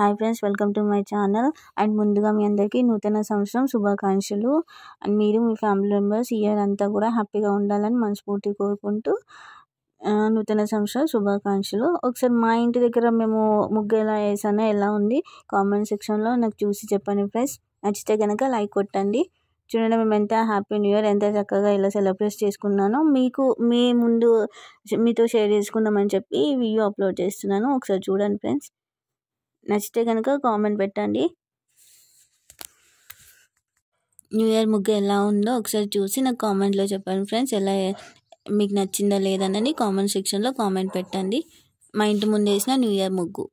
hi friends welcome to my channel and ముందుగా మీ అందరికీ నూతన సంవత్సరం శుభాకాంక్షలు అండ్ మీరు మీ ఫ్యామిలీ మెంబర్స్ ఇయర్ అంతా కూడా హ్యాపీగా ఉండాలని మనస్ఫూర్తి కోరుకుంటూ నూతన సంవత్సరం శుభాకాంక్షలు ఒకసారి మా ఇంటి దగ్గర మేము ముగ్గు ఎలా వేసానో ఎలా ఉంది కామెంట్ సెక్షన్లో నాకు చూసి చెప్పండి ఫ్రెండ్స్ నచ్చితే కనుక లైక్ కొట్టండి చూడండి మేము ఎంత హ్యాపీ న్యూ ఇయర్ ఎంత చక్కగా ఇలా సెలబ్రేట్ చేసుకున్నానో మీకు మీ ముందు మీతో షేర్ చేసుకుందామని చెప్పి వీడియో అప్లోడ్ చేస్తున్నాను ఒకసారి చూడండి ఫ్రెండ్స్ నచ్చితే కనుక కామెంట్ పెట్టండి న్యూ ఇయర్ ముగ్గు ఎలా ఉందో ఒకసారి చూసి నాకు కామెంట్లో చెప్పండి ఫ్రెండ్స్ ఎలా మీకు నచ్చిందా లేదన్నది కామెంట్ సెక్షన్లో కామెంట్ పెట్టండి మా ఇంటి ముందు వేసిన న్యూ ఇయర్ ముగ్గు